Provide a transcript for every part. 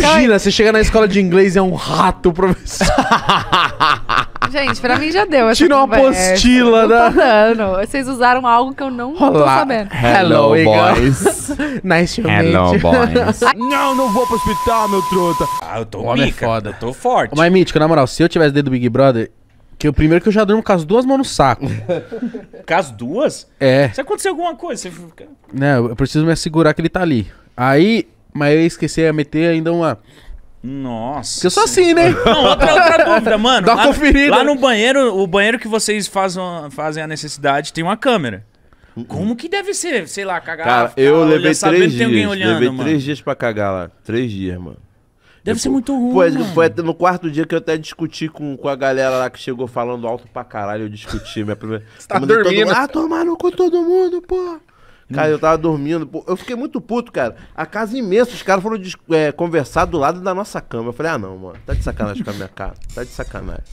Imagina, então, você chega na escola de inglês e é um rato, professor. Gente, pra mim já deu. Essa Tirou uma apostila né? Vocês usaram algo que eu não tô sabendo. Hello, boys. nice to Hello, meet you. boys. não, não vou pro hospital, meu trota. Ah, eu tô O homem é foda. tô forte. Mas, Mítico, na moral, se eu tivesse dentro do Big Brother, que o primeiro que eu já durmo com as duas mãos no saco. as duas? é. Se acontecer alguma coisa, você fica... né, eu preciso me assegurar que ele tá ali. Aí mas eu esqueci a meter ainda uma. Nossa. Que eu sou assim, né? Não, outra, outra dúvida, mano. Dá uma lá, conferida. Lá no banheiro, o banheiro que vocês fazem, fazem a necessidade tem uma câmera. Como que deve ser? Sei lá, cagar. Cara, ficar, eu levei três dias. Olhando, levei mano. três dias pra cagar lá. Três dias, mano. Deve ser muito ruim. Foi, mano. foi no quarto dia que eu até discuti com, com a galera lá que chegou falando alto pra caralho. Eu discuti minha primeira. Você tá dormindo? Mundo, ah, tomar no cu todo mundo, pô. Cara, eu tava dormindo. Pô, eu fiquei muito puto, cara. A casa imensa. Os caras foram é, conversar do lado da nossa cama. Eu falei, ah, não, mano. Tá de sacanagem com a minha cara. Tá de sacanagem.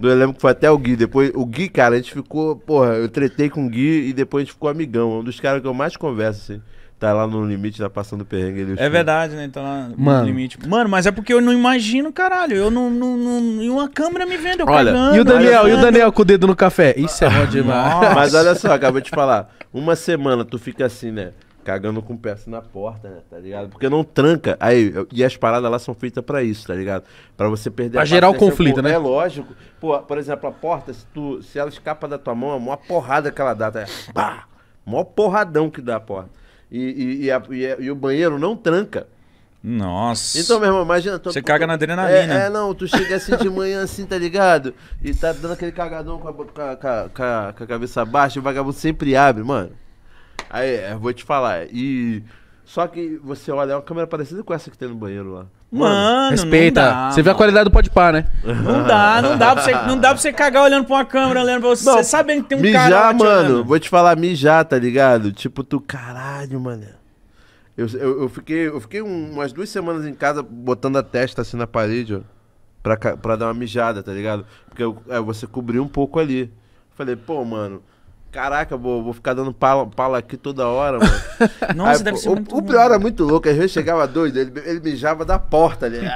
Eu lembro que foi até o Gui. Depois, o Gui, cara, a gente ficou. Porra, eu tretei com o Gui e depois a gente ficou amigão. Um dos caras que eu mais converso, assim tá lá no limite, tá passando perrengue. Ele é verdade, né? Tá lá no Mano. limite. Mano, mas é porque eu não imagino, caralho. Eu não. não, não e uma câmera me vendo, eu olha, cagando, E o Daniel, e o Daniel com o dedo no café? Isso é bom demais. mas olha só, acabei de falar. Uma semana tu fica assim, né? Cagando com o pé assim na porta, né? Tá ligado? Porque não tranca. Aí, e as paradas lá são feitas pra isso, tá ligado? Pra você perder pra gerar o conflito, né? É lógico. Pô, por exemplo, a porta, se, tu, se ela escapa da tua mão, é uma porrada que ela dá, tá? Mó porradão que dá a porta e, e, a, e, e o banheiro não tranca. Nossa. Então, meu irmão, imagina. Tô, você tô, caga na adrenalina. É, é, não, tu chega assim de manhã, assim, tá ligado? E tá dando aquele cagadão com a, com a, com a, com a cabeça baixa, o vagabundo sempre abre, mano. Aí, eu vou te falar. E. Só que você olha, é uma câmera parecida com essa que tem no banheiro lá. Mano, Respeita. Dá, você vê a qualidade do pode par, né? Não dá, não dá, pra você, não dá pra você cagar olhando pra uma câmera, olhando pra você. Não, você sabe que tem um mijar, cara. Mijar, mano, vou te falar, mijar, tá ligado? Tipo, tu, caralho, mano. Eu, eu, eu fiquei, eu fiquei umas duas semanas em casa botando a testa assim na parede, ó. Pra, pra dar uma mijada, tá ligado? Porque eu, é, você cobriu um pouco ali. Falei, pô, mano, Caraca, vou, vou ficar dando pala, pala aqui toda hora, mano. Nossa, Aí, deve ser o, muito O pior era é muito louco, às vezes chegava doido, ele, ele mijava da porta ali.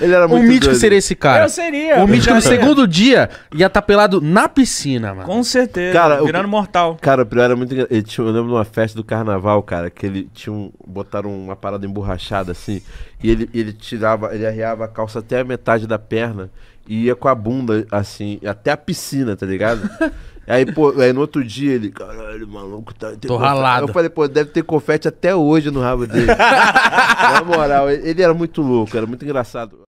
ele era muito O mítico doido. seria esse cara. Eu seria. O mítico no segundo dia ia estar tá pelado na piscina, mano. Com certeza, cara, virando o, mortal. Cara, o pior era muito tinha, Eu lembro de uma festa do carnaval, cara, que ele tinha um, botaram uma parada emborrachada assim, e ele, ele tirava, ele arriava a calça até a metade da perna e ia com a bunda, assim, até a piscina, tá ligado? aí, pô, aí no outro dia ele, caralho, maluco, tá. Tô ralado. Eu falei, pô, deve ter confete até hoje no rabo dele. Na moral, ele era muito louco, era muito engraçado.